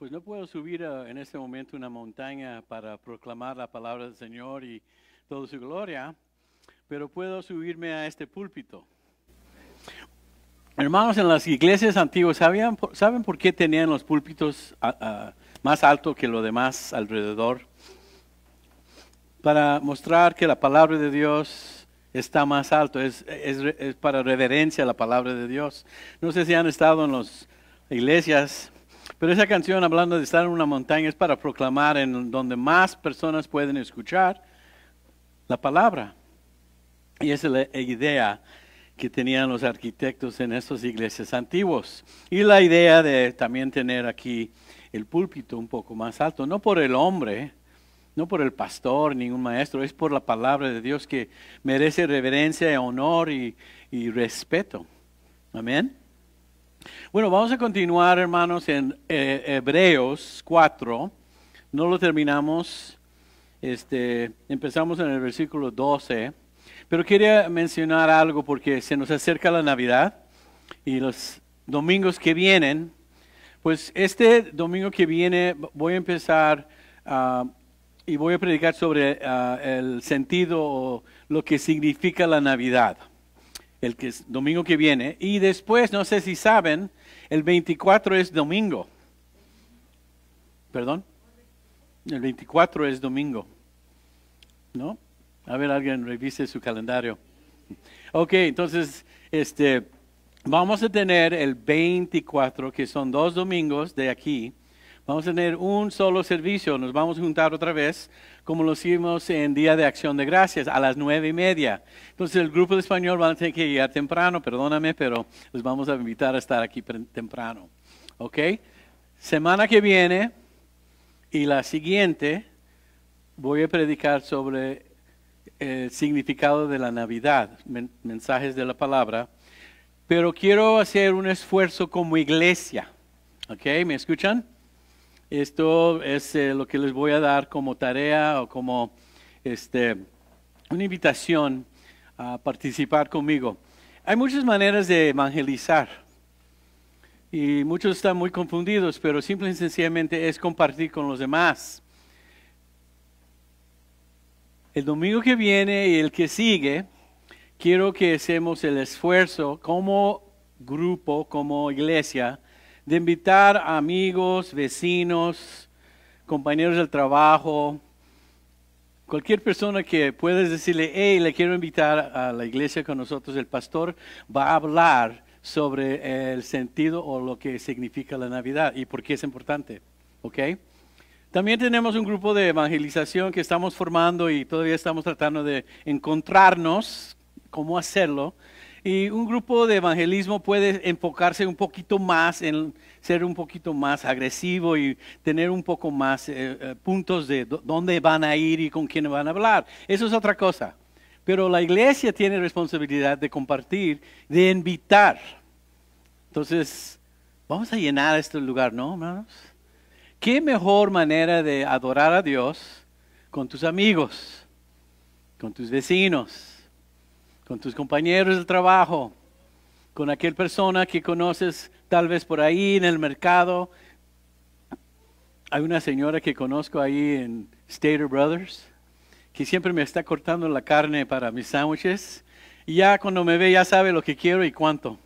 pues no puedo subir en este momento una montaña para proclamar la palabra del Señor y toda su gloria, pero puedo subirme a este púlpito. Hermanos, en las iglesias antiguas, ¿sabían, ¿saben por qué tenían los púlpitos más alto que lo demás alrededor? Para mostrar que la palabra de Dios está más alto, es, es para reverencia a la palabra de Dios. No sé si han estado en las iglesias pero esa canción, hablando de estar en una montaña, es para proclamar en donde más personas pueden escuchar la palabra. Y esa es la idea que tenían los arquitectos en estos iglesias antiguos. Y la idea de también tener aquí el púlpito un poco más alto, no por el hombre, no por el pastor, ningún maestro, es por la palabra de Dios que merece reverencia, honor y respeto. Amén. Bueno, vamos a continuar, hermanos, en eh, Hebreos 4. No lo terminamos. Este, empezamos en el versículo 12. Pero quería mencionar algo porque se nos acerca la Navidad y los domingos que vienen. Pues este domingo que viene voy a empezar ah, y voy a predicar sobre ah, el sentido o lo que significa la Navidad el que es domingo que viene. Y después, no sé si saben, el 24 es domingo. ¿Perdón? El 24 es domingo. ¿No? A ver, alguien revise su calendario. Ok, entonces, este, vamos a tener el 24, que son dos domingos de aquí, Vamos a tener un solo servicio, nos vamos a juntar otra vez, como lo hicimos en Día de Acción de Gracias, a las nueve y media. Entonces el grupo de español va a tener que llegar temprano, perdóname, pero los vamos a invitar a estar aquí temprano. ¿Ok? Semana que viene y la siguiente voy a predicar sobre el significado de la Navidad, mensajes de la palabra, pero quiero hacer un esfuerzo como iglesia. ¿Ok? ¿Me escuchan? Esto es eh, lo que les voy a dar como tarea o como este, una invitación a participar conmigo. Hay muchas maneras de evangelizar y muchos están muy confundidos, pero simple y sencillamente es compartir con los demás. El domingo que viene y el que sigue, quiero que hacemos el esfuerzo como grupo, como iglesia, de invitar a amigos, vecinos, compañeros del trabajo, cualquier persona que puedes decirle, hey, le quiero invitar a la iglesia con nosotros, el pastor va a hablar sobre el sentido o lo que significa la Navidad y por qué es importante. ¿Ok? También tenemos un grupo de evangelización que estamos formando y todavía estamos tratando de encontrarnos cómo hacerlo. Y un grupo de evangelismo puede enfocarse un poquito más en ser un poquito más agresivo y tener un poco más eh, eh, puntos de dónde van a ir y con quién van a hablar. Eso es otra cosa. Pero la iglesia tiene responsabilidad de compartir, de invitar. Entonces, vamos a llenar este lugar, ¿no, hermanos? ¿Qué mejor manera de adorar a Dios con tus amigos, con tus vecinos? con tus compañeros de trabajo, con aquella persona que conoces tal vez por ahí en el mercado. Hay una señora que conozco ahí en Stater Brothers que siempre me está cortando la carne para mis sándwiches y ya cuando me ve ya sabe lo que quiero y cuánto.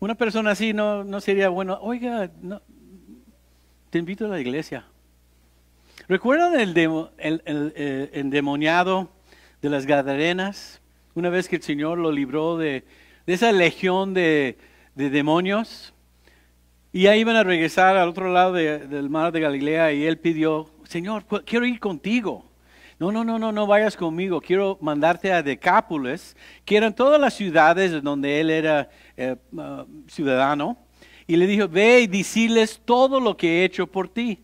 Una persona así no, no sería bueno, oiga, no, te invito a la iglesia. ¿Recuerdan el, demo, el eh, endemoniado de las Gadarenas? Una vez que el Señor lo libró de, de esa legión de, de, demonios, y ahí iban a regresar al otro lado del mar de Galilea, y él pidió, Señor, quiero ir contigo. No, no, no, no, no vayas conmigo. Quiero mandarte a Decápolis, que eran todas las ciudades donde él era eh, ah, ciudadano. Y le dijo, ve y decirles todo lo que he hecho por ti.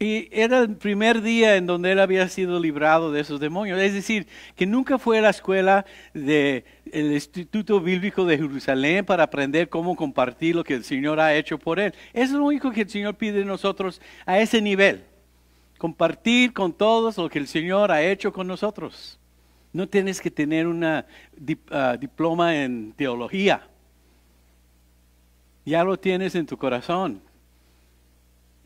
Y era el primer día en donde él había sido librado de esos demonios. Es decir, que nunca fue a la escuela del Instituto Bíblico de Jerusalén para aprender cómo compartir lo que el Señor ha hecho por él. es lo único que el Señor pide de nosotros a ese nivel. Compartir con todos lo que el Señor ha hecho con nosotros. No tienes que tener una ah, diploma en teología. Ya lo tienes en tu corazón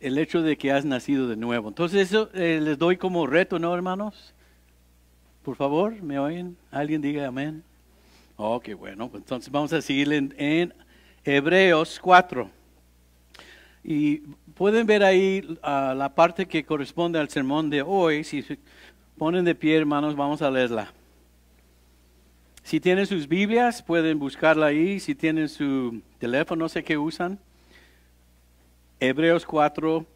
el hecho de que has nacido de nuevo. Entonces eso eh, les doy como reto, ¿no, hermanos? Por favor, ¿me oyen? Alguien diga amén. Oh, qué bueno. Pues entonces vamos a seguir en, Hebreos 4. Y pueden ver ahí ah, la parte que corresponde al sermón de hoy. Si se ponen de pie, hermanos, vamos a leerla. Si tienen sus Biblias, pueden buscarla ahí. Si tienen su teléfono, sé qué usan. Hebreos 4,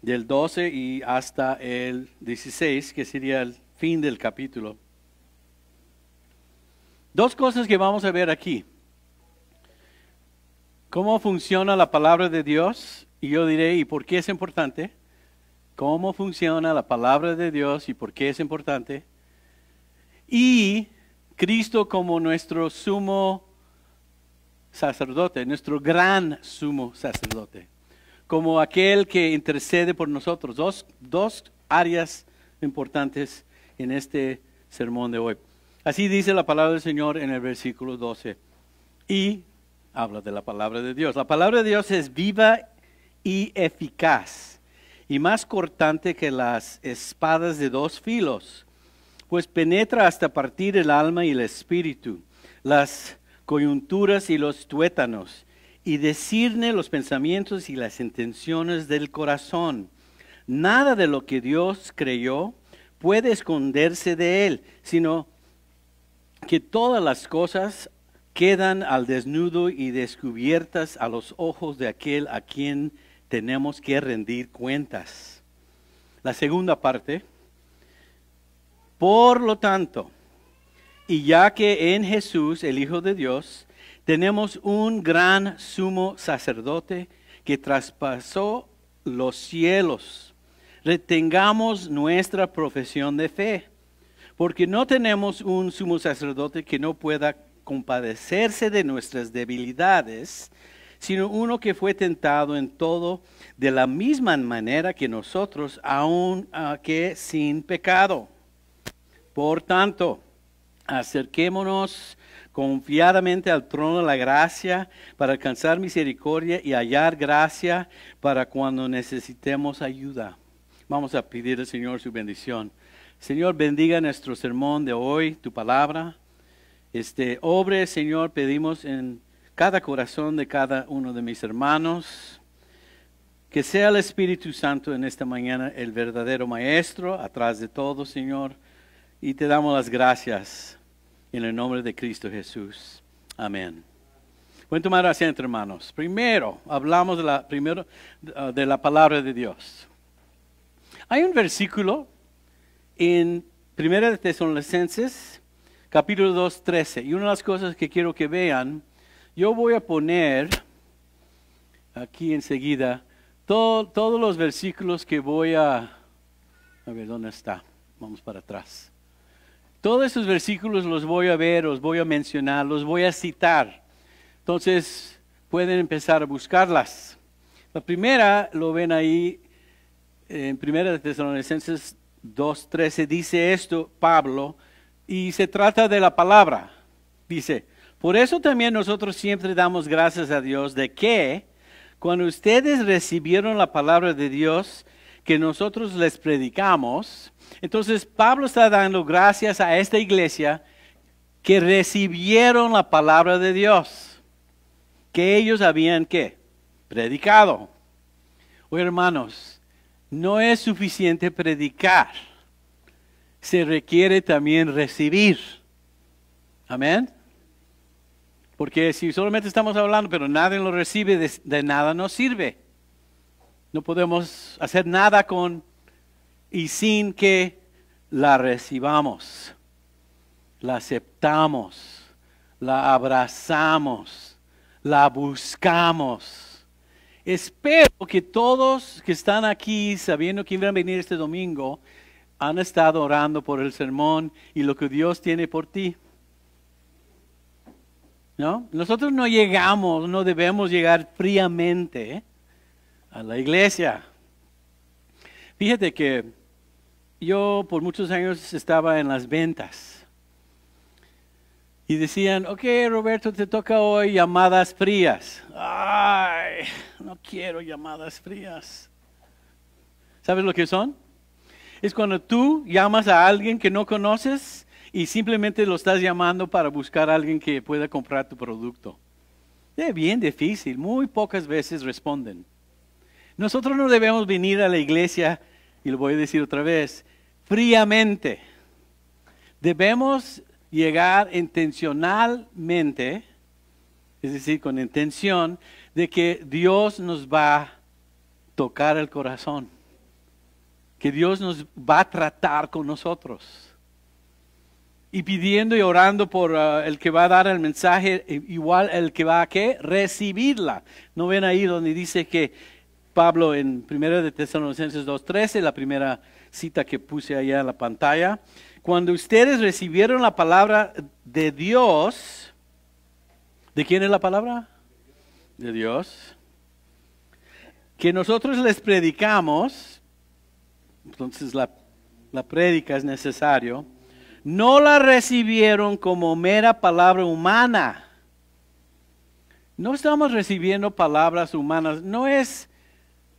del 12 y hasta el 16, que sería el fin del capítulo. Dos cosas que vamos a ver aquí. Cómo funciona la palabra de Dios, y yo diré, ¿y por qué es importante? Cómo funciona la palabra de Dios y por qué es importante. Y Cristo como nuestro sumo sacerdote, nuestro gran sumo sacerdote como aquel que intercede por nosotros. Dos, dos áreas importantes en este sermón de hoy. Así dice la palabra del Señor en el versículo 12. Y habla de la palabra de Dios. La palabra de Dios es viva y eficaz y más cortante que las espadas de dos filos, pues penetra hasta partir el alma y el espíritu, las coyunturas y los tuétanos y decirle los pensamientos y las intenciones del corazón. Nada de lo que Dios creyó puede esconderse de él, sino que todas las cosas quedan al desnudo y descubiertas a los ojos de aquel a quien tenemos que rendir cuentas. La segunda parte, por lo tanto, y ya que en Jesús, el Hijo de Dios, tenemos un gran sumo sacerdote que traspasó los cielos. Retengamos nuestra profesión de fe, porque no tenemos un sumo sacerdote que no pueda compadecerse de nuestras debilidades, sino uno que fue tentado en todo de la misma manera que nosotros, aun ah, que sin pecado. Por tanto, acerquémonos confiadamente al trono de la gracia para alcanzar misericordia y hallar gracia para cuando necesitemos ayuda. Vamos a pedir al Señor su bendición. Señor, bendiga nuestro sermón de hoy, tu palabra. Este obre, Señor, pedimos en cada corazón de cada uno de mis hermanos. Que sea el Espíritu Santo en esta mañana el verdadero maestro, atrás de todo, Señor. Y te damos las gracias en el nombre de Cristo Jesús. Amén. Pueden tomar asiento, hermanos. Primero, hablamos de la, primero, ah, de la palabra de Dios. Hay un versículo en Primera de Tesalonicenses, capítulo 2, 13. Y una de las cosas que quiero que vean, yo voy a poner aquí enseguida todos los versículos que voy a... A ver, ¿dónde está? Vamos para atrás. Todos esos versículos los voy a ver, los voy a mencionar, los voy a citar. Entonces pueden empezar a buscarlas. La primera lo ven ahí en Primera de Tesalonicenses 2.13 dice esto Pablo y se trata de la palabra. Dice, por eso también nosotros siempre damos gracias a Dios de que cuando ustedes recibieron la palabra de Dios que nosotros les predicamos, entonces Pablo está dando gracias a esta iglesia que recibieron la palabra de Dios, que ellos habían ¿qué? predicado. O oh, hermanos, no es suficiente predicar, se requiere también recibir. Amén. Porque si solamente estamos hablando, pero nadie lo recibe, de nada nos sirve. No podemos hacer nada con y sin que la recibamos, la aceptamos, la abrazamos, la buscamos. Espero que todos que están aquí, sabiendo que iban a venir este domingo, han estado orando por el sermón y lo que Dios tiene por ti. ¿No? Nosotros no llegamos, no debemos llegar fríamente a la iglesia. Fíjate que yo por muchos años estaba en las ventas. Y decían, ok, Roberto, te toca hoy llamadas frías. Ay, no quiero llamadas frías. ¿Sabes lo que son? Es cuando tú llamas a alguien que no conoces y simplemente lo estás llamando para buscar a alguien que pueda comprar tu producto. Es bien difícil, muy pocas veces responden. Nosotros no debemos venir a la iglesia, y lo voy a decir otra vez, fríamente. Debemos llegar intencionalmente, es decir, con intención de que Dios nos va a tocar el corazón, que Dios nos va a tratar con nosotros. Y pidiendo y orando por uh, el que va a dar el mensaje, eh, igual el que va a ¿qué? recibirla. No ven ahí donde dice que Pablo en 1 de Tesalonicenses 2.13, la primera cita que puse allá en la pantalla. Cuando ustedes recibieron la palabra de Dios, ¿de quién es la palabra? De Dios. Que nosotros les predicamos, entonces la, la prédica es necesario, no la recibieron como mera palabra humana. No estamos recibiendo palabras humanas, no es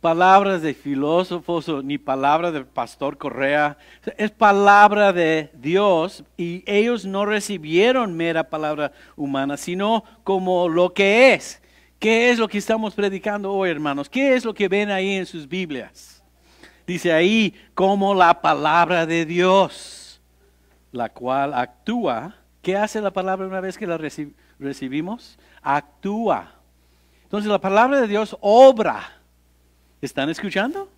palabras de filósofos ni palabra del pastor Correa. Es palabra de Dios y ellos no recibieron mera palabra humana, sino como lo que es. ¿Qué es lo que estamos predicando hoy, hermanos? ¿Qué es lo que ven ahí en sus Biblias? Dice ahí como la palabra de Dios, la cual actúa. ¿Qué hace la palabra una vez que la recibimos? Actúa. Entonces la palabra de Dios obra ¿Están escuchando?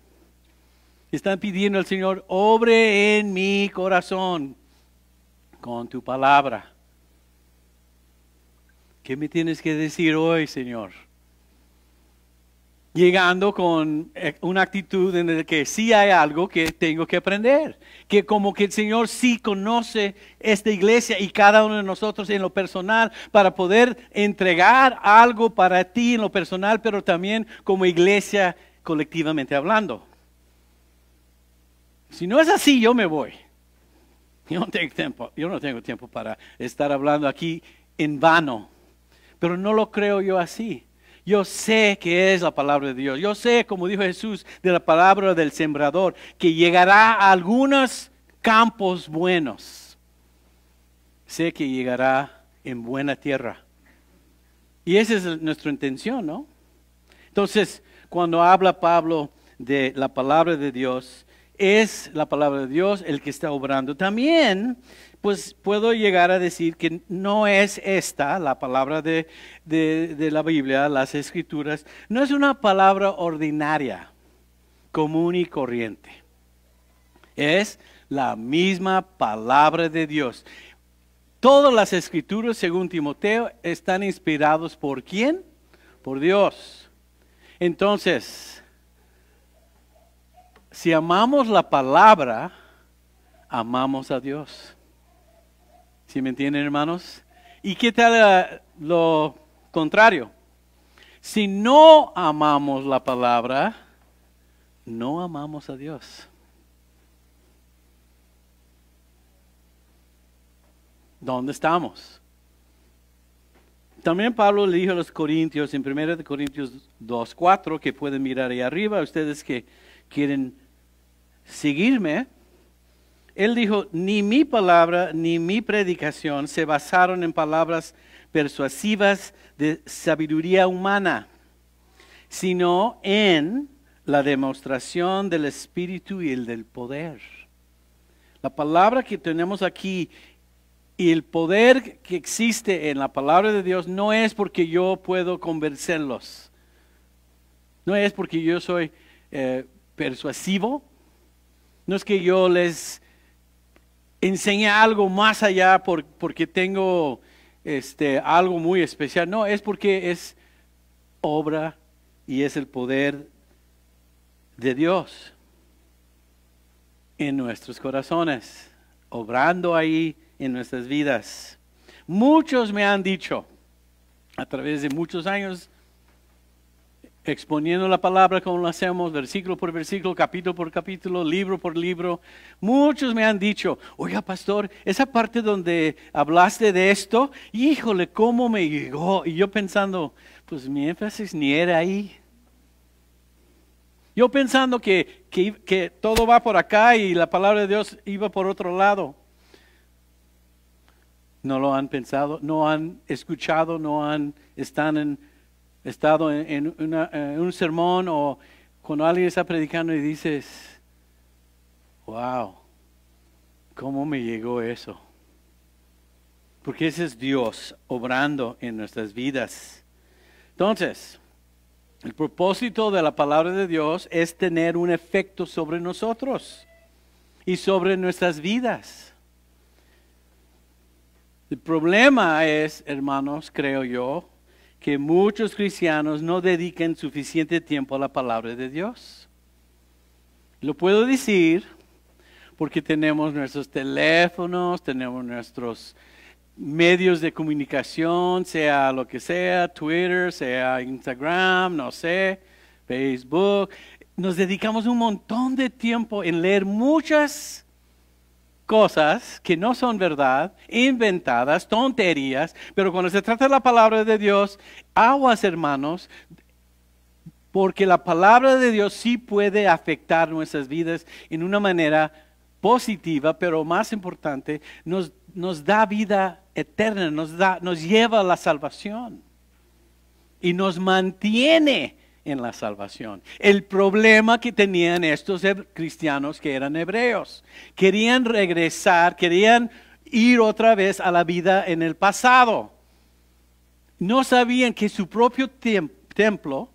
Están pidiendo al Señor, obre en mi corazón con tu palabra. ¿Qué me tienes que decir hoy, Señor? Llegando con eh, una actitud en la que sí hay algo que tengo que aprender, que como que el Señor sí conoce esta iglesia y cada uno de nosotros en lo personal para poder entregar algo para ti en lo personal, pero también como iglesia colectivamente hablando. Si no es así, yo me voy. Yo no tengo tiempo, yo no tengo tiempo para estar hablando aquí en vano. Pero no lo creo yo así. Yo sé que es la palabra de Dios. Yo sé, como dijo Jesús, de la palabra del sembrador, que llegará a algunos campos buenos. Sé que llegará en buena tierra. Y esa es nuestra intención, ¿no? Entonces, cuando habla Pablo de la palabra de Dios, es la palabra de Dios el que está obrando. También, pues puedo llegar a decir que no es esta la palabra de, la Biblia, las escrituras, no es una palabra ordinaria, común y corriente. Es la misma palabra de Dios. Todas las escrituras, según Timoteo, están inspirados por quién? Por Dios. Entonces, si amamos la palabra, amamos a Dios. ¿Sí me entienden, hermanos? ¿Y qué tal eh, lo contrario? Si no amamos la palabra, no amamos a Dios. ¿Dónde estamos? También Pablo le dijo a los Corintios, en 1 Corintios 2, que pueden mirar ahí arriba, ustedes que quieren seguirme. Él dijo, ni mi palabra ni mi predicación se basaron en palabras persuasivas de sabiduría humana, sino en la demostración del Espíritu y el del poder. La palabra que tenemos aquí y el poder que existe en la palabra de Dios no es porque yo puedo convencerlos. No es porque yo soy eh, persuasivo. No es que yo les enseñe algo más allá porque tengo este, algo muy especial. No, es porque es obra y es el poder de Dios en nuestros corazones, obrando ahí en nuestras vidas. Muchos me han dicho, a través de muchos años, exponiendo la palabra como lo hacemos, versículo por versículo, capítulo por capítulo, libro por libro, muchos me han dicho, oiga pastor, esa parte donde hablaste de esto, híjole, ¿cómo me llegó? Y yo pensando, pues mi énfasis ni era ahí. Yo pensando que, que, que todo va por acá y la palabra de Dios iba por otro lado no lo han pensado, no han escuchado, no han están estado en, en, un sermón o cuando alguien está predicando y dices, wow, ¿cómo me llegó eso? Porque ese es Dios obrando en nuestras vidas. Entonces, el propósito de la palabra de Dios es tener un efecto sobre nosotros y sobre nuestras vidas. El problema es, hermanos, creo yo, que muchos cristianos no dedican suficiente tiempo a la palabra de Dios. Lo puedo decir porque tenemos nuestros teléfonos, tenemos nuestros medios de comunicación, sea lo que sea, Twitter, sea Instagram, no sé, Facebook. Nos dedicamos un montón de tiempo en leer muchas cosas que no son verdad, inventadas, tonterías, pero cuando se trata de la palabra de Dios, aguas hermanos, porque la palabra de Dios sí puede afectar nuestras vidas en una manera positiva, pero más importante, nos, da vida eterna, nos, da, nos lleva a la salvación y nos mantiene en la salvación. El problema que tenían estos cristianos que eran hebreos, querían regresar, querían ir otra vez a la vida en el pasado. No sabían que su propio templo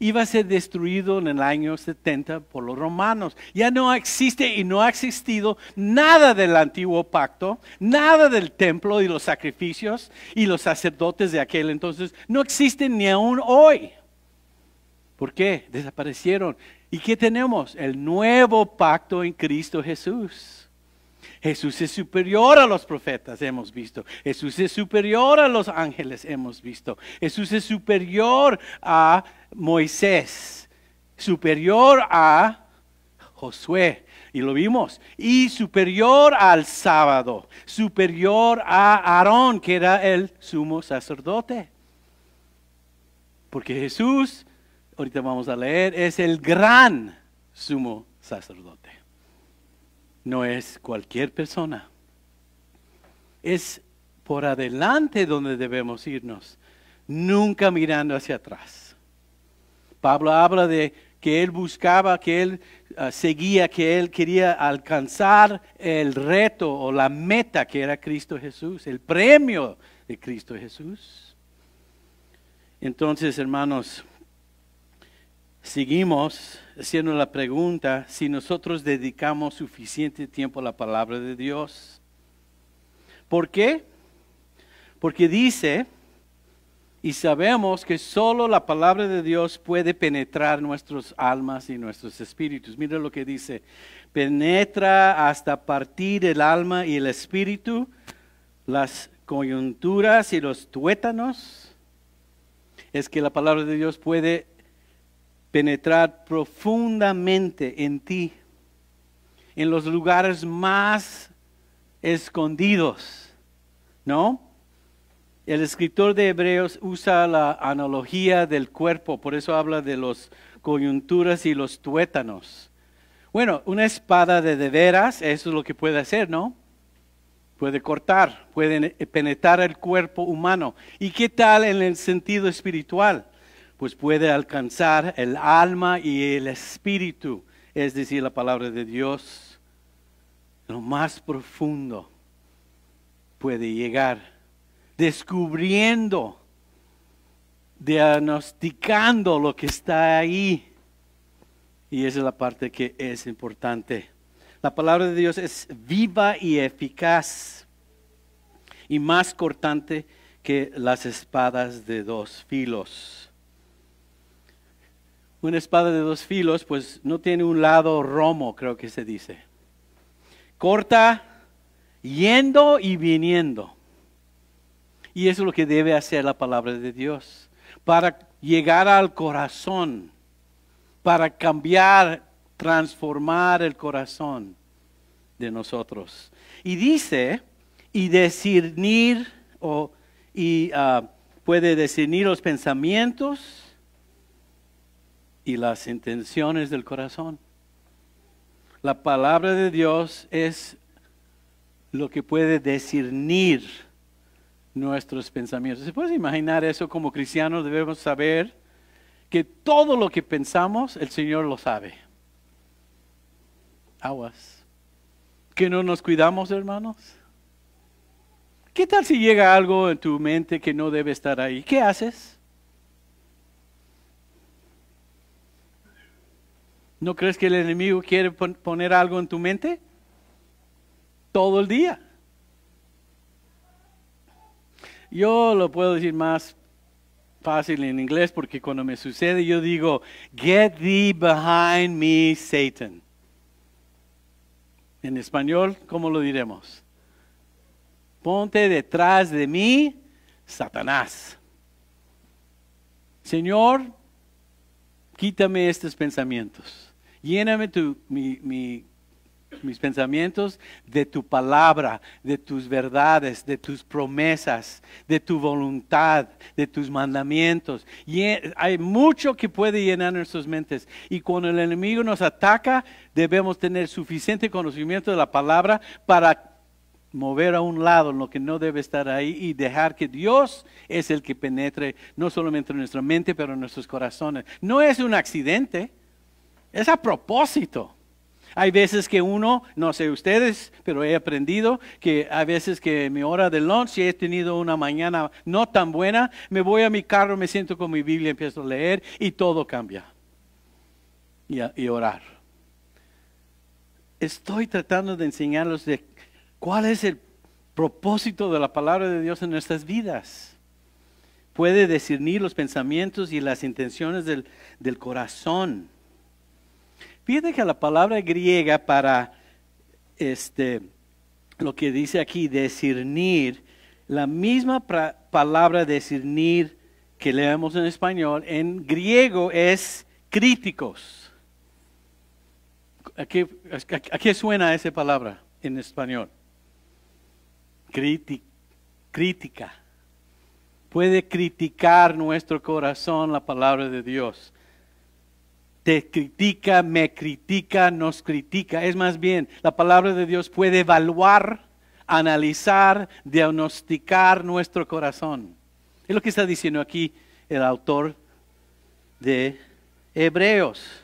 iba a ser destruido en el año 70 por los romanos. Ya no existe y no ha existido nada del antiguo pacto, nada del templo y los sacrificios y los sacerdotes de aquel entonces. No existen ni aún hoy. ¿Por qué? Desaparecieron. ¿Y qué tenemos? El nuevo pacto en Cristo Jesús. Jesús es superior a los profetas, hemos visto. Jesús es superior a los ángeles, hemos visto. Jesús es superior a Moisés, superior a Josué, y lo vimos, y superior al sábado, superior a Aarón, que era el sumo sacerdote. Porque Jesús ahorita vamos a leer, es el gran sumo sacerdote. No es cualquier persona. Es por adelante donde debemos irnos, nunca mirando hacia atrás. Pablo habla de que él buscaba, que él ah, seguía, que él quería alcanzar el reto o la meta que era Cristo Jesús, el premio de Cristo Jesús. Entonces, hermanos, Seguimos haciendo la pregunta si nosotros dedicamos suficiente tiempo a la palabra de Dios. ¿Por qué? Porque dice, y sabemos que solo la palabra de Dios puede penetrar nuestros almas y nuestros espíritus. Mira lo que dice, penetra hasta partir el alma y el espíritu, las coyunturas y los tuétanos. Es que la palabra de Dios puede penetrar profundamente en ti, en los lugares más escondidos, ¿no? El escritor de Hebreos usa la analogía del cuerpo, por eso habla de las coyunturas y los tuétanos. Bueno, una espada de de veras, eso es lo que puede hacer, ¿no? Puede cortar, puede penetrar el cuerpo humano. ¿Y qué tal en el sentido espiritual? pues puede alcanzar el alma y el espíritu, es decir, la palabra de Dios, lo más profundo puede llegar, descubriendo, diagnosticando lo que está ahí. Y esa es la parte que es importante. La palabra de Dios es viva y eficaz y más cortante que las espadas de dos filos una espada de dos filos, pues no tiene un lado romo, creo que se dice. Corta yendo y viniendo. Y eso es lo que debe hacer la palabra de Dios, para llegar al corazón, para cambiar, transformar el corazón de nosotros. Y dice, y discernir, o, y ah, puede discernir los pensamientos, y las intenciones del corazón. La palabra de Dios es lo que puede discernir nuestros pensamientos. ¿Se puede imaginar eso como cristianos? Debemos saber que todo lo que pensamos, el Señor lo sabe. Aguas. Que no nos cuidamos, hermanos. ¿Qué tal si llega algo en tu mente que no debe estar ahí? ¿Qué haces? ¿No crees que el enemigo quiere poner algo en tu mente? Todo el día. Yo lo puedo decir más fácil en inglés porque cuando me sucede yo digo, get thee behind me, Satan. En español, ¿cómo lo diremos? Ponte detrás de mí, Satanás. Señor, quítame estos pensamientos. Lléname mis pensamientos de tu palabra, de tus verdades, de tus promesas, de tu voluntad, de tus mandamientos. Y hay mucho que puede llenar nuestras mentes. Y cuando el enemigo nos ataca, debemos tener suficiente conocimiento de la palabra para mover a un lado lo que no debe estar ahí y dejar que Dios es el que penetre no solamente en nuestra mente, pero en nuestros corazones. No es un accidente. Es a propósito. Hay veces que uno, no sé ustedes, pero he aprendido que a veces que mi hora de lunch, y he tenido una mañana no tan buena, me voy a mi carro, me siento con mi Biblia, empiezo a leer y todo cambia. Y, orar. Estoy tratando de enseñarlos de cuál es el propósito de la palabra de Dios en nuestras vidas. Puede discernir los pensamientos y las intenciones del corazón. Fíjate que la palabra griega para este, lo que dice aquí, discernir, la misma palabra discernir que leemos en español, en griego es críticos. ¿A qué, suena esa palabra en español? crítica. Puede criticar nuestro corazón la palabra de Dios te critica, me critica, nos critica. Es más bien, la palabra de Dios puede evaluar, analizar, diagnosticar nuestro corazón. Es lo que está diciendo aquí el autor de Hebreos.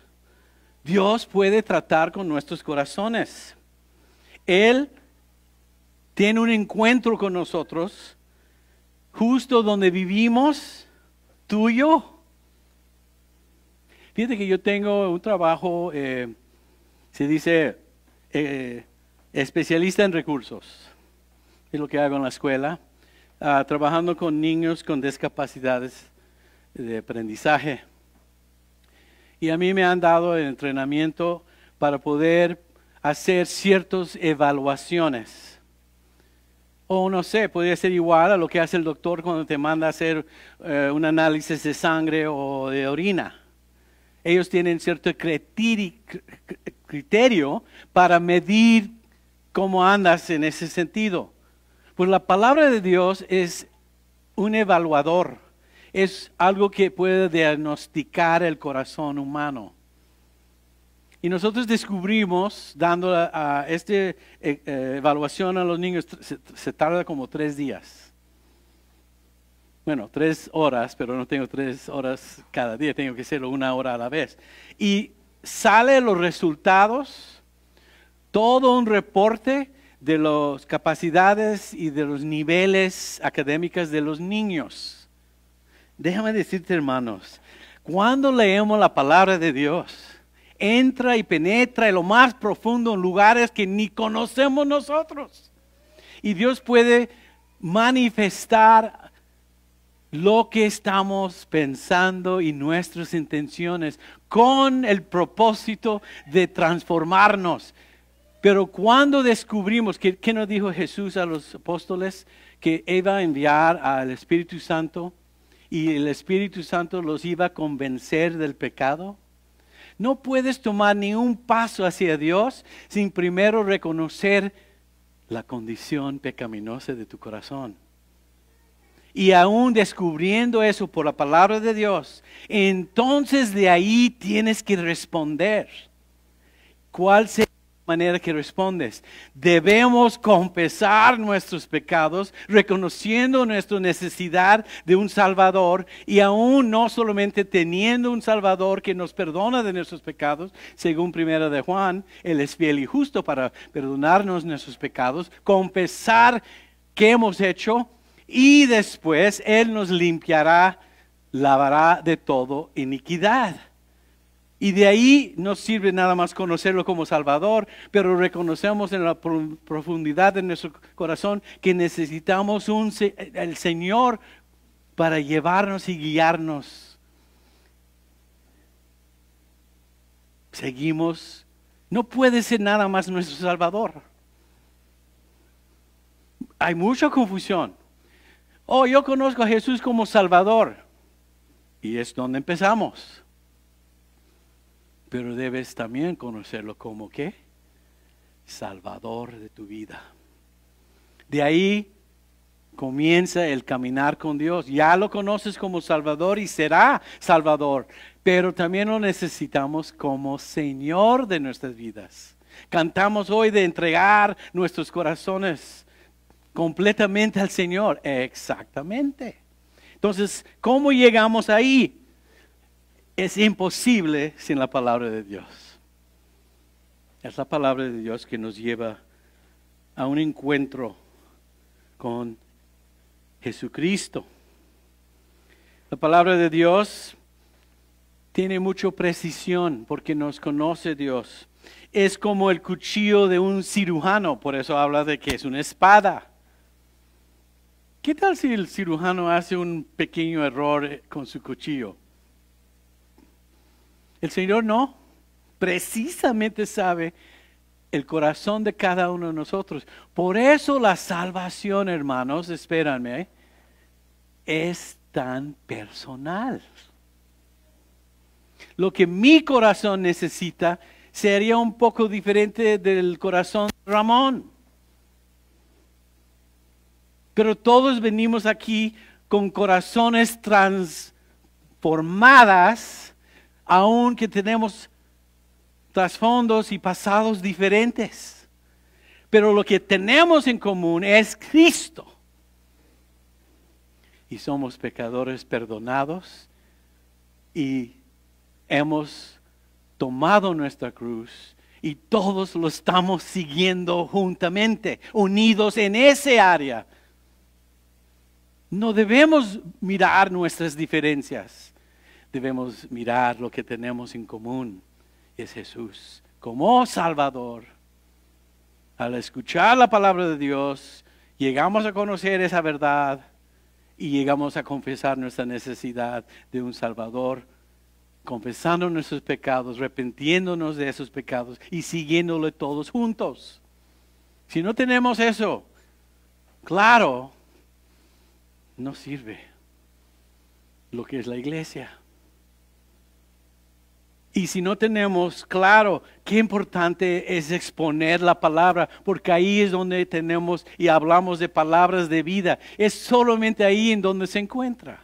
Dios puede tratar con nuestros corazones. Él tiene un encuentro con nosotros justo donde vivimos, tuyo Fíjate que yo tengo un trabajo, eh, se dice, eh, especialista en recursos. Es lo que hago en la escuela, ah, trabajando con niños con discapacidades de aprendizaje. Y a mí me han dado el entrenamiento para poder hacer ciertas evaluaciones. O no sé, podría ser igual a lo que hace el doctor cuando te manda a hacer eh, un análisis de sangre o de orina ellos tienen cierto criterio para medir cómo andas en ese sentido. Pues la palabra de Dios es un evaluador, es algo que puede diagnosticar el corazón humano. Y nosotros descubrimos, dando esta eh, eh, evaluación a los niños, se tarda como tres días bueno, tres horas, pero no tengo tres horas cada día, tengo que hacerlo una hora a la vez. Y sale los resultados, todo un reporte de las capacidades y de los niveles académicos de los niños. Déjame decirte, hermanos, cuando leemos la palabra de Dios, entra y penetra en lo más profundo en lugares que ni conocemos nosotros. Y Dios puede manifestar lo que estamos pensando y nuestras intenciones con el propósito de transformarnos. Pero cuando descubrimos, que, ¿qué nos dijo Jesús a los apóstoles? Que iba a enviar al Espíritu Santo y el Espíritu Santo los iba a convencer del pecado. No puedes tomar ni un paso hacia Dios sin primero reconocer la condición pecaminosa de tu corazón y aún descubriendo eso por la palabra de Dios, entonces de ahí tienes que responder. ¿Cuál es la manera que respondes? Debemos confesar nuestros pecados, reconociendo nuestra necesidad de un Salvador y aún no solamente teniendo un Salvador que nos perdona de nuestros pecados, según primera de Juan, Él es fiel y justo para perdonarnos nuestros pecados, confesar que hemos hecho y después Él nos limpiará, lavará de todo iniquidad. Y de ahí no sirve nada más conocerlo como Salvador, pero reconocemos en la profundidad de nuestro corazón que necesitamos el Señor para llevarnos y guiarnos. Seguimos. No puede ser nada más nuestro Salvador. Hay mucha confusión oh, yo conozco a Jesús como Salvador. Y es donde empezamos. Pero debes también conocerlo como qué? Salvador de tu vida. De ahí comienza el caminar con Dios. Ya lo conoces como Salvador y será Salvador, pero también lo necesitamos como Señor de nuestras vidas. Cantamos hoy de entregar nuestros corazones completamente al Señor. Exactamente. Entonces, ¿cómo llegamos ahí? Es imposible sin la palabra de Dios. Es la palabra de Dios que nos lleva a un encuentro con Jesucristo. La palabra de Dios tiene mucha precisión porque nos conoce Dios. Es como el cuchillo de un cirujano, por eso habla de que es una espada. ¿Qué tal si el cirujano hace un pequeño error eh, con su cuchillo? El Señor no, precisamente sabe el corazón de cada uno de nosotros. Por eso la salvación, hermanos, espérenme, es tan personal. Lo que mi corazón necesita sería un poco diferente del corazón de Ramón. Pero todos venimos aquí con corazones transformadas, Aunque tenemos trasfondos y pasados diferentes. Pero lo que tenemos en común es Cristo. Y somos pecadores perdonados y hemos tomado nuestra cruz y todos lo estamos siguiendo juntamente, unidos en ese área no debemos mirar nuestras diferencias, debemos mirar lo que tenemos en común, es Jesús como Salvador. Al escuchar la palabra de Dios, llegamos a conocer esa verdad y llegamos a confesar nuestra necesidad de un Salvador, confesando nuestros pecados, arrepintiéndonos de esos pecados y siguiéndolo todos juntos. Si no tenemos eso, claro, no sirve lo que es la iglesia. Y si no tenemos claro qué importante es exponer la palabra, porque ahí es donde tenemos y hablamos de palabras de vida. Es solamente ahí en donde se encuentra.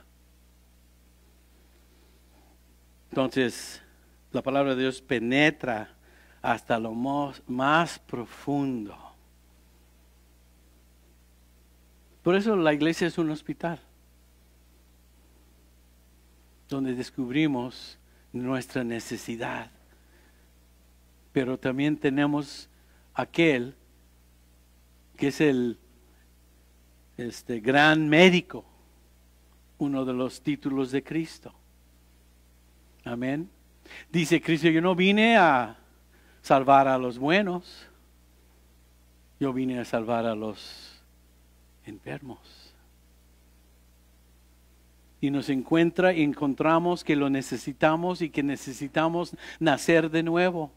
Entonces, la palabra de Dios penetra hasta lo más, más profundo Por eso la iglesia es un hospital, donde descubrimos nuestra necesidad, pero también tenemos aquel que es el este, gran médico, uno de los títulos de Cristo. Amén. Dice Cristo, yo no vine a salvar a los buenos, yo vine a salvar a los enfermos. Y nos encuentra y encontramos que lo necesitamos y que necesitamos nacer de nuevo.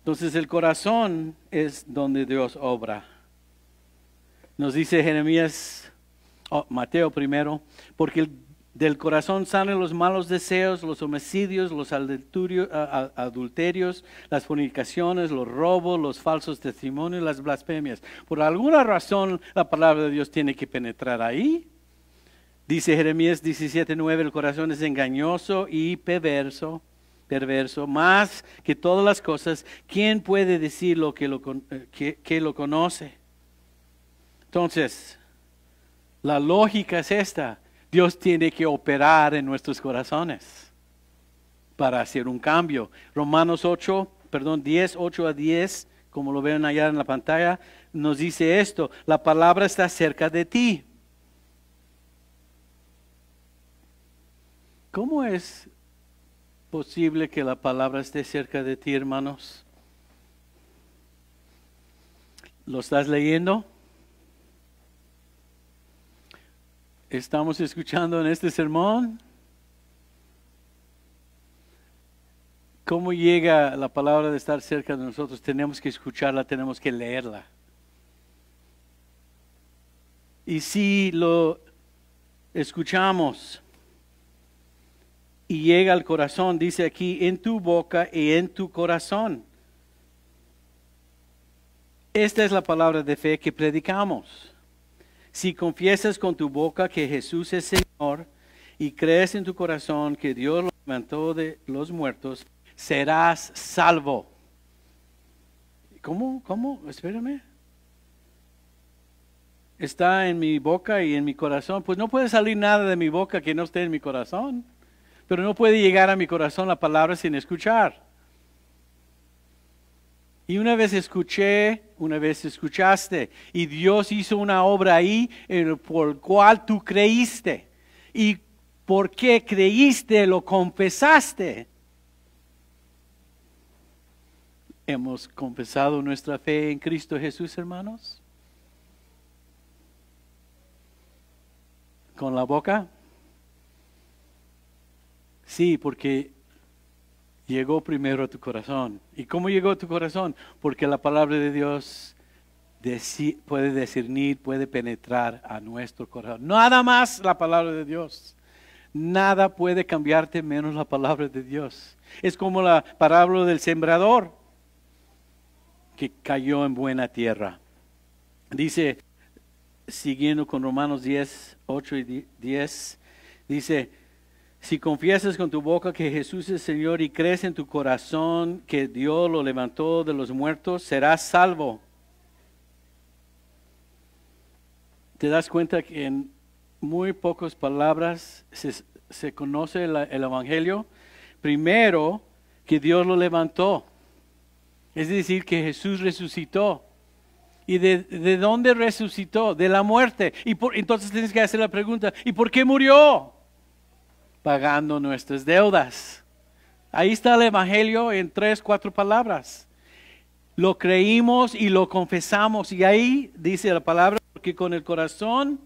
Entonces el corazón es donde Dios obra. Nos dice Jeremías, oh, Mateo primero, porque el del corazón salen los malos deseos, los homicidios, los adulterios, las fornicaciones, los robos, los falsos testimonios, las blasfemias. Por alguna razón la palabra de Dios tiene que penetrar ahí. Dice Jeremías 17:9, el corazón es engañoso y perverso, perverso, más que todas las cosas, ¿quién puede decir lo que lo, eh, que lo conoce? Entonces, la lógica es esta Dios tiene que operar en nuestros corazones para hacer un cambio. Romanos 8, perdón, 10, 8 a 10, como lo ven allá en la pantalla, nos dice esto, la palabra está cerca de ti. ¿Cómo es posible que la palabra esté cerca de ti, hermanos? ¿Lo estás leyendo? estamos escuchando en este sermón? ¿Cómo llega la palabra de estar cerca de nosotros? Tenemos que escucharla, tenemos que leerla. Y si lo escuchamos y llega al corazón, dice aquí, en tu boca y en tu corazón. Esta es la palabra de fe que predicamos. Si confiesas con tu boca que Jesús es Señor y crees en tu corazón que Dios lo levantó de los muertos, serás salvo. ¿Cómo? ¿Cómo? Espérame. Está en mi boca y en mi corazón. Pues no puede salir nada de mi boca que no esté en mi corazón. Pero no puede llegar a mi corazón la palabra sin escuchar. Y una vez escuché, una vez escuchaste, y Dios hizo una obra ahí por cual tú creíste. Y por qué creíste, lo confesaste. ¿Hemos confesado nuestra fe en Cristo Jesús, hermanos? ¿Con la boca? Sí, porque llegó primero a tu corazón. ¿Y cómo llegó a tu corazón? Porque la palabra de Dios puede discernir, puede penetrar a nuestro corazón. Nada más la palabra de Dios. Nada puede cambiarte menos la palabra de Dios. Es como la parábola del sembrador que cayó en buena tierra. Dice, siguiendo con Romanos 10, 8 y 10, dice, si confiesas con tu boca que Jesús es Señor y crees en tu corazón que Dios lo levantó de los muertos, serás salvo. Te das cuenta que en muy pocas palabras se, conoce el, Evangelio. Primero, que Dios lo levantó. Es decir, que Jesús resucitó. ¿Y de, de dónde resucitó? De la muerte. Y entonces tienes que hacer la pregunta, ¿y por qué murió? pagando nuestras deudas. Ahí está el Evangelio en tres, cuatro palabras. Lo creímos y lo confesamos. Y ahí dice la palabra, porque con el corazón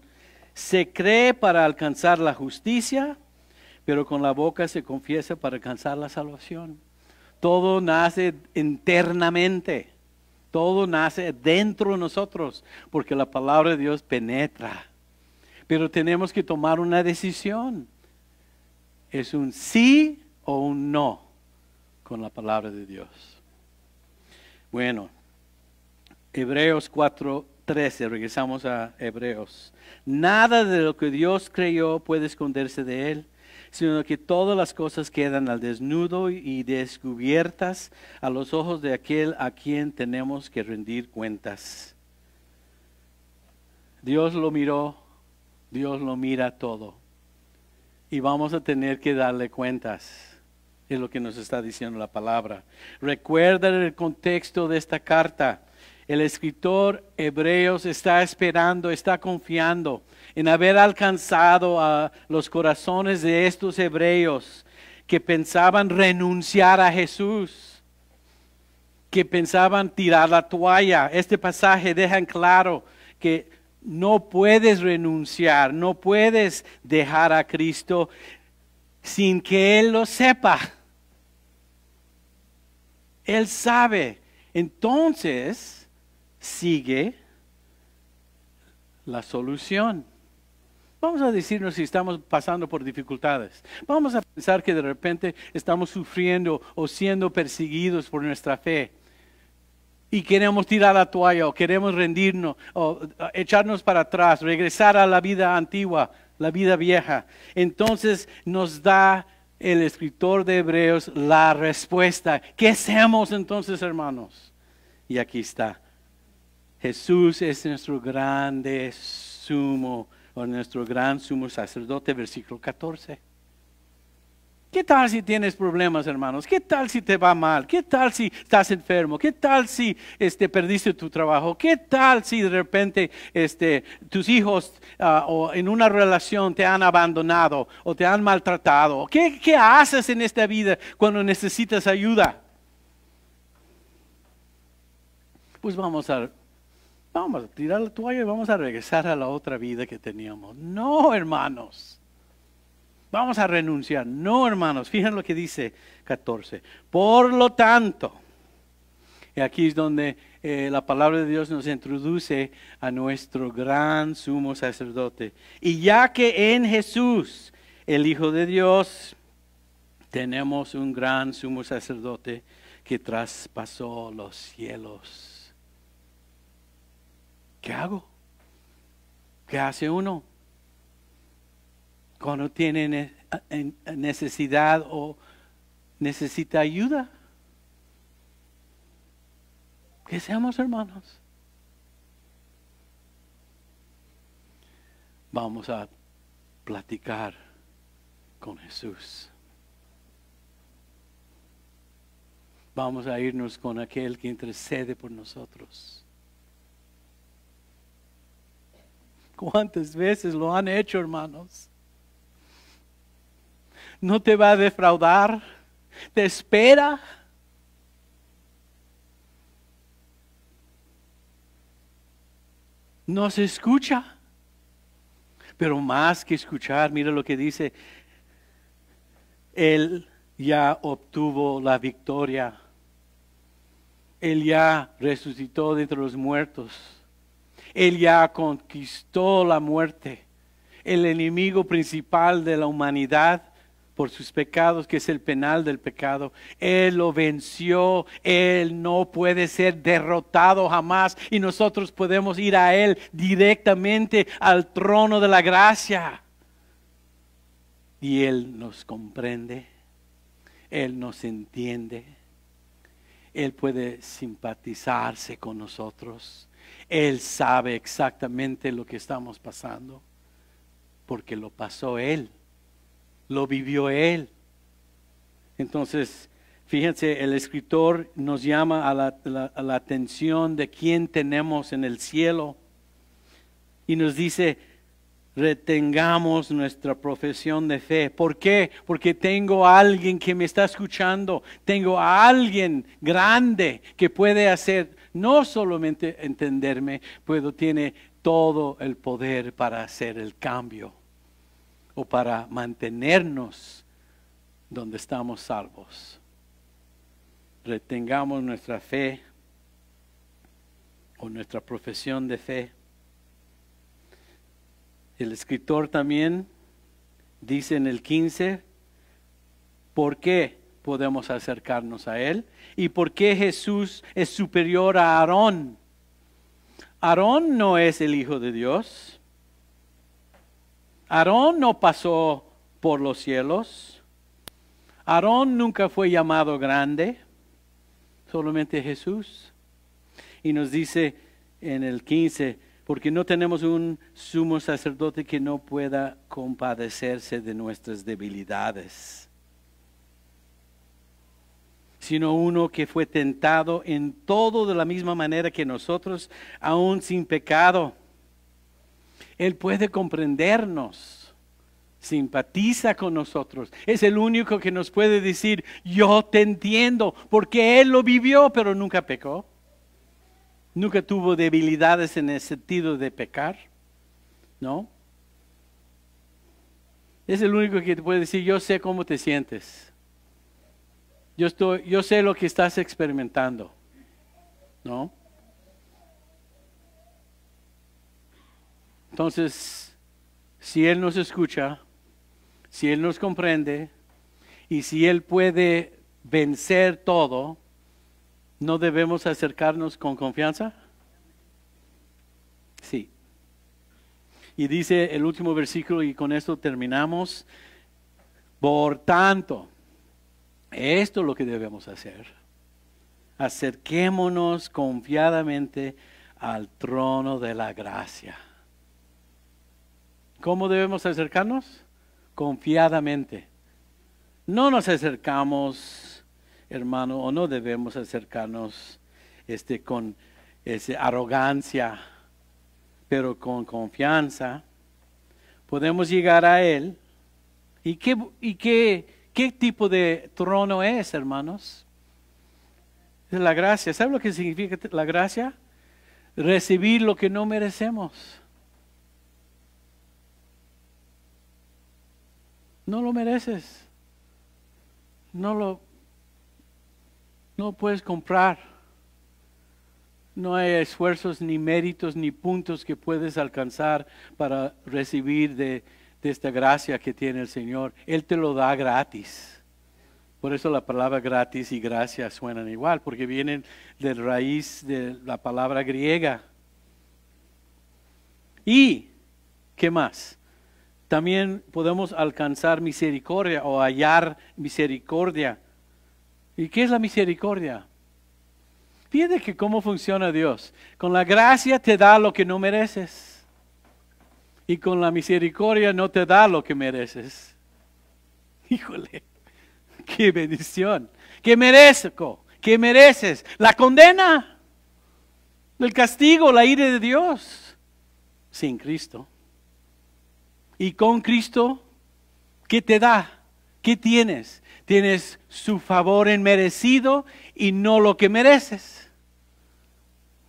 se cree para alcanzar la justicia, pero con la boca se confiesa para alcanzar la salvación. Todo nace internamente, todo nace dentro de nosotros, porque la palabra de Dios penetra. Pero tenemos que tomar una decisión es un sí o un no con la palabra de Dios. Bueno, Hebreos 4:13, regresamos a Hebreos. Nada de lo que Dios creyó puede esconderse de él, sino que todas las cosas quedan al desnudo y descubiertas a los ojos de aquel a quien tenemos que rendir cuentas. Dios lo miró, Dios lo mira todo y vamos a tener que darle cuentas. Es lo que nos está diciendo la palabra. Recuerda el contexto de esta carta. El escritor hebreos está esperando, está confiando en haber alcanzado a los corazones de estos hebreos que pensaban renunciar a Jesús, que pensaban tirar la toalla. Este pasaje deja en claro que no puedes renunciar, no puedes dejar a Cristo sin que Él lo sepa. Él sabe. Entonces, sigue la solución. Vamos a decirnos si estamos pasando por dificultades. Vamos a pensar que de repente estamos sufriendo o siendo perseguidos por nuestra fe y queremos tirar la toalla o queremos rendirnos o echarnos para atrás, regresar a la vida antigua, la vida vieja. Entonces nos da el escritor de Hebreos la respuesta. ¿Qué hacemos entonces, hermanos? Y aquí está. Jesús es nuestro grande sumo, o nuestro gran sumo sacerdote, versículo 14. ¿Qué tal si tienes problemas, hermanos? ¿Qué tal si te va mal? ¿Qué tal si estás enfermo? ¿Qué tal si este, perdiste tu trabajo? ¿Qué tal si de repente este, tus hijos ah, o en una relación te han abandonado o te han maltratado? ¿Qué, haces en esta vida cuando necesitas ayuda? Pues vamos a vamos a tirar la toalla y vamos a regresar a la otra vida que teníamos. No, hermanos. Vamos a renunciar. No, hermanos, fíjense lo que dice 14. Por lo tanto, y aquí es donde eh, la palabra de Dios nos introduce a nuestro gran sumo sacerdote. Y ya que en Jesús, el Hijo de Dios, tenemos un gran sumo sacerdote que traspasó los cielos. ¿Qué hago? ¿Qué hace uno? cuando tiene necesidad o necesita ayuda. Que seamos hermanos. Vamos a platicar con Jesús. Vamos a irnos con aquel que intercede por nosotros. ¿Cuántas veces lo han hecho, hermanos? no te va a defraudar, te espera. No se escucha. Pero más que escuchar, mira lo que dice. Él ya obtuvo la victoria. Él ya resucitó de entre los muertos. Él ya conquistó la muerte. El enemigo principal de la humanidad por sus pecados, que es el penal del pecado. Él lo venció, Él no puede ser derrotado jamás y nosotros podemos ir a Él directamente al trono de la gracia. Y Él nos comprende, Él nos entiende, Él puede simpatizarse con nosotros, Él sabe exactamente lo que estamos pasando, porque lo pasó Él lo vivió él. Entonces, fíjense, el escritor nos llama a la, atención de quién tenemos en el cielo y nos dice, retengamos nuestra profesión de fe. ¿Por qué? Porque tengo a alguien que me está escuchando, tengo a alguien grande que puede hacer, no solamente entenderme, pero tiene todo el poder para hacer el cambio o para mantenernos donde estamos salvos. Retengamos nuestra fe o nuestra profesión de fe. El escritor también dice en el 15, ¿por qué podemos acercarnos a Él? ¿Y por qué Jesús es superior a Aarón? Aarón no es el Hijo de Dios. Aarón no pasó por los cielos. Aarón nunca fue llamado grande, solamente Jesús. Y nos dice en el 15, porque no tenemos un sumo sacerdote que no pueda compadecerse de nuestras debilidades, sino uno que fue tentado en todo de la misma manera que nosotros, aún sin pecado. Él puede comprendernos, simpatiza con nosotros. Es el único que nos puede decir, yo te entiendo, porque Él lo vivió, pero nunca pecó. Nunca tuvo debilidades en el sentido de pecar, ¿no? Es el único que te puede decir, yo sé cómo te sientes. Yo, estoy, yo sé lo que estás experimentando, ¿no? Entonces, si Él nos escucha, si Él nos comprende y si Él puede vencer todo, ¿no debemos acercarnos con confianza? Sí. Y dice el último versículo y con esto terminamos. Por tanto, esto es lo que debemos hacer. Acerquémonos confiadamente al trono de la gracia. ¿Cómo debemos acercarnos? Confiadamente. No nos acercamos, hermano, o no debemos acercarnos este, con arrogancia, pero con confianza. Podemos llegar a Él. ¿Y qué, y qué, qué tipo de trono es, hermanos? Es la gracia. ¿Sabe lo que significa la gracia? Recibir lo que no merecemos. No lo mereces. No lo no puedes comprar. No hay esfuerzos ni méritos ni puntos que puedes alcanzar para recibir de, de esta gracia que tiene el Señor. Él te lo da gratis. Por eso la palabra gratis y gracia suenan igual, porque vienen de raíz de la palabra griega. ¿Y qué más? también podemos alcanzar misericordia o hallar misericordia. ¿Y qué es la misericordia? Fíjate que cómo funciona Dios. Con la gracia te da lo que no mereces. Y con la misericordia no te da lo que mereces. Híjole, qué bendición. ¿Qué merezco? ¿Qué mereces? La condena, el castigo, la ira de Dios. Sin Cristo. Y con Cristo, ¿qué te da? ¿Qué tienes? Tienes su favor enmerecido y no lo que mereces.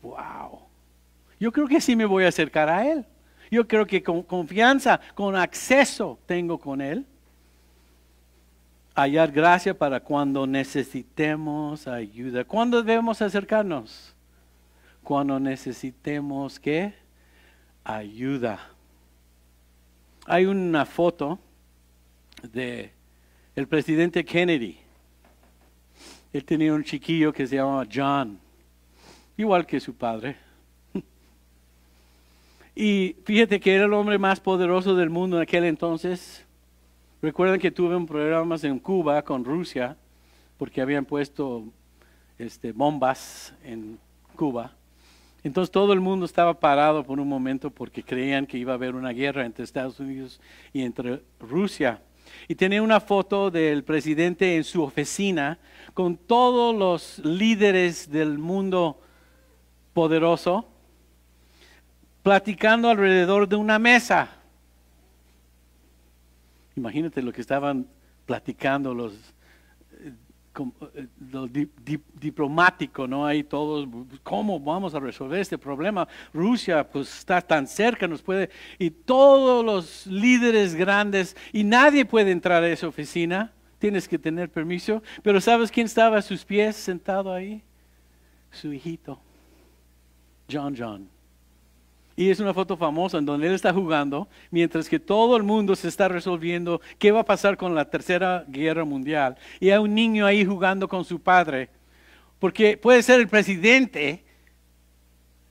¡Wow! Yo creo que sí me voy a acercar a Él. Yo creo que con confianza, con acceso tengo con Él. Hallar gracia para cuando necesitemos ayuda. ¿Cuándo debemos acercarnos? Cuando necesitemos qué? Ayuda. Hay una foto de el presidente Kennedy. Él tenía un chiquillo que se llamaba John, igual que su padre. Y fíjate que era el hombre más poderoso del mundo en aquel entonces. Recuerden que tuve un programa en Cuba con Rusia, porque habían puesto este, bombas en Cuba. Entonces todo el mundo estaba parado por un momento porque creían que iba a haber una guerra entre Estados Unidos y entre Rusia. Y tenía una foto del presidente en su oficina con todos los líderes del mundo poderoso platicando alrededor de una mesa. Imagínate lo que estaban platicando los eh, diplomático, ¿no? hay todos, ¿cómo vamos a resolver este problema? Rusia pues está tan cerca, nos puede, y todos los líderes grandes, y nadie puede entrar a esa oficina, tienes que tener permiso, pero ¿sabes quién estaba a sus pies sentado ahí? Su hijito, John John. Y es una foto famosa en donde él está jugando, mientras que todo el mundo se está resolviendo qué va a pasar con la Tercera Guerra Mundial. Y hay un niño ahí jugando con su padre, porque puede ser el presidente,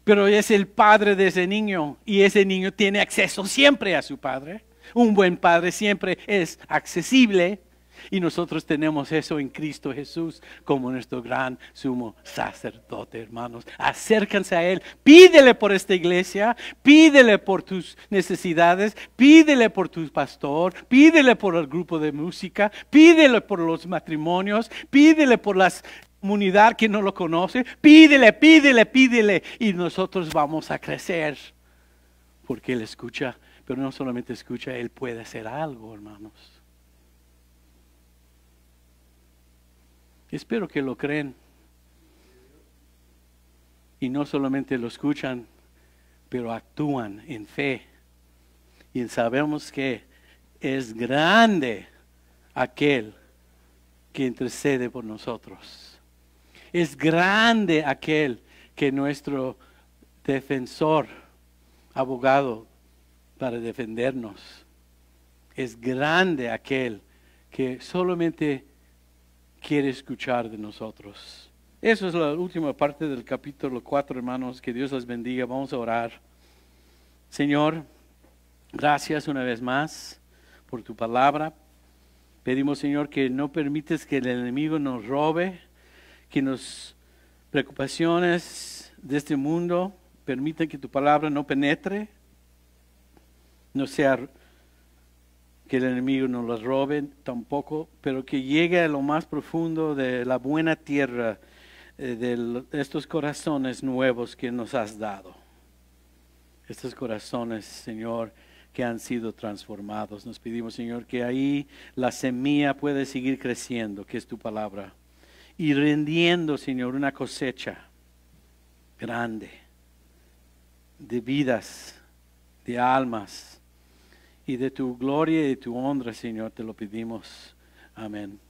pero es el padre de ese niño y ese niño tiene acceso siempre a su padre. Un buen padre siempre es accesible y nosotros tenemos eso en Cristo Jesús como nuestro gran sumo sacerdote, hermanos. Acércanse a Él, pídele por esta iglesia, pídele por tus necesidades, pídele por tu pastor, pídele por el grupo de música, pídele por los matrimonios, pídele por la comunidad que no lo conoce, pídele, pídele, pídele y nosotros vamos a crecer. Porque Él escucha, pero no solamente escucha, Él puede hacer algo, hermanos. Espero que lo creen y no solamente lo escuchan, pero actúan en fe. Y sabemos que es grande aquel que intercede por nosotros. Es grande aquel que nuestro defensor, abogado, para defendernos. Es grande aquel que solamente quiere escuchar de nosotros. Eso es la última parte del capítulo 4, hermanos. Que Dios los bendiga. Vamos a orar. Señor, gracias una vez más por tu palabra. Pedimos, Señor, que no permites que el enemigo nos robe, que nos preocupaciones de este mundo permitan que tu palabra no penetre, no sea que el enemigo no las robe tampoco, pero que llegue a lo más profundo de la buena tierra eh, de estos corazones nuevos que nos has dado. Estos corazones, Señor, que han sido transformados. Nos pedimos, Señor, que ahí la semilla puede seguir creciendo, que es tu palabra, y rendiendo, Señor, una cosecha grande de vidas, de almas y de tu gloria y de tu honra, Señor, te lo pedimos. Amén.